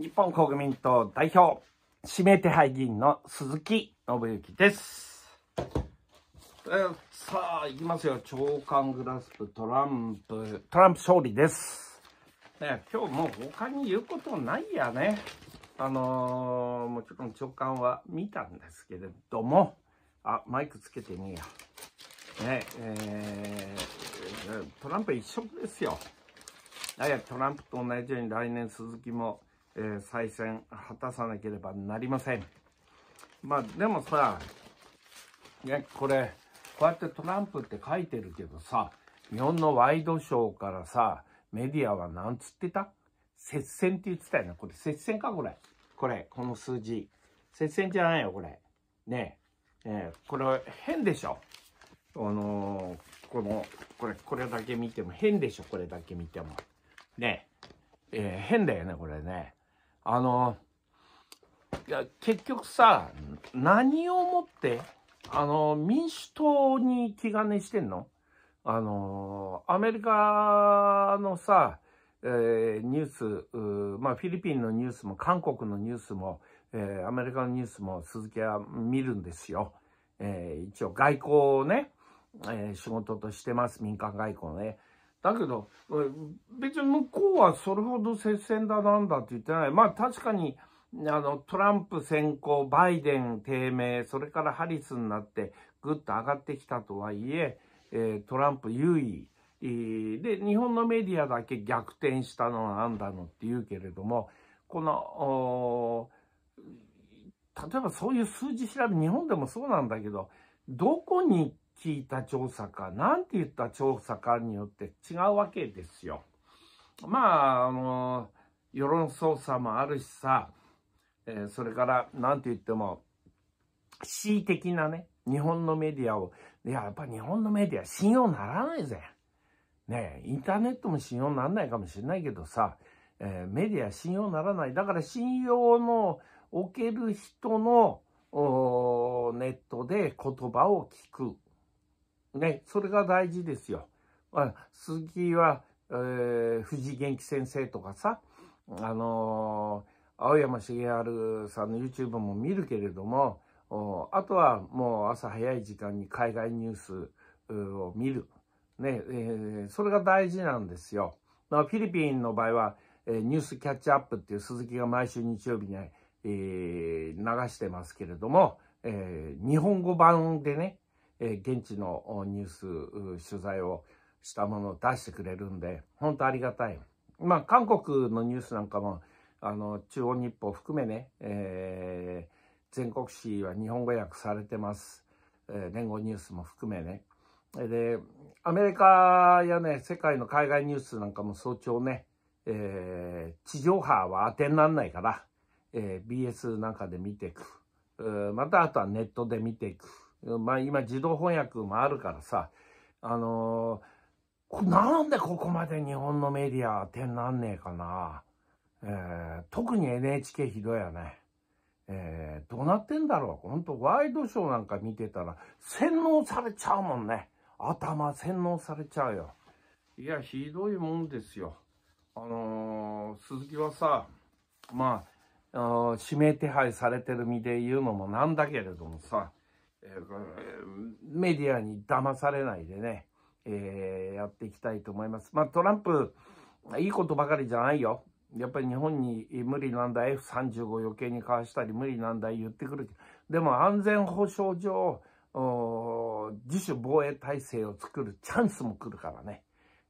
日本国民党代表、指名手配議員の鈴木信之です。えさあ、いきますよ。長官グラスプ、トランプ、トランプ勝利です。ね、今日もう他に言うことないやね。あのー、もちろん長官は見たんですけれども、あ、マイクつけてねえや。ねえー、トランプ一色ですよ。ややトランプと同じように来年鈴木もえ再選果たさなければなりません。まあでもさ、ね、これ、こうやってトランプって書いてるけどさ、日本のワイドショーからさ、メディアはなんつってた接戦って言ってたよね。これ接戦かこれ。これ、この数字。接戦じゃないよ、これ。ねえ。えこれ変でしょ。あのー、この、これ、これだけ見ても変でしょ、これだけ見ても。ねえ。え変だよね、これね。あのいや結局さ何をもってあの民主党に気兼ねしてんのあのアメリカのさ、えー、ニュースまあ、フィリピンのニュースも韓国のニュースも、えー、アメリカのニュースも鈴木は見るんですよ。えー、一応外交をね、え仕事としてます民間外交ね。だけど、別に向こうはそれほど接戦だなんだって言ってない。まあ確かに、あの、トランプ先行、バイデン低迷、それからハリスになって、ぐっと上がってきたとはいえ、えトランプ優位。で、日本のメディアだけ逆転したのなんだのって言うけれども、この、例えばそういう数字調べ、日本でもそうなんだけど、どこに聞いた調査か、なんて言った調査かによって違うわけですよ。まあ、あの、世論操作もあるしさ、えー、それから、なんて言っても、恣意的なね、日本のメディアを、いや、やっぱ日本のメディア信用ならないぜ。ねインターネットも信用ならないかもしれないけどさ、えー、メディア信用ならない。だから信用のおける人のネットで言葉を聞く。ね、それが大事ですよ。あ、鈴木は、えー、藤井元気先生とかさ、あのー、青山茂春さんの YouTube も見るけれども、あとはもう朝早い時間に海外ニュースを見る。ね、えー、それが大事なんですよ。フィリピンの場合は、えー、ニュースキャッチアップっていう鈴木が毎週日曜日に、えー、流してますけれども、えー、日本語版でね、え現地のニュース、取材をしたものを出してくれるんで、本当ありがたい。まあ、韓国のニュースなんかも、あの、中央日報含めね、えー、全国紙は日本語訳されてます。えー、連合ニュースも含めね。で、アメリカやね、世界の海外ニュースなんかも早朝ね、えー、地上波は当てにならないから、えー、BS なんかで見ていく。またあとはネットで見ていく。まあ今自動翻訳もあるからさ、あのー、なんでここまで日本のメディア点なんねえかな。えー、特に NHK ひどいよね。えー、どうなってんだろう。本当ワイドショーなんか見てたら、洗脳されちゃうもんね。頭洗脳されちゃうよ。いや、ひどいもんですよ。あのー、鈴木はさ、まあ、指名手配されてる身で言うのもなんだけれどもさ、えメディアに騙されないでね、えー、やっていきたいと思います。まあ、トランプ、いいことばかりじゃないよ。やっぱり日本に無理なんだ F35 余計にかわしたり無理なんだ言ってくる。でも安全保障上、自主防衛体制を作るチャンスも来るからね。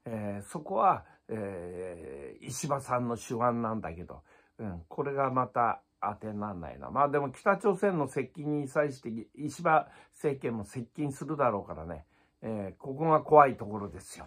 えー、そこは、えー、石破さんの手腕なんだけど、うん、これがまた当てなないな。まあでも北朝鮮の接近に際して石破政権も接近するだろうからね、えー、ここが怖いところですよ。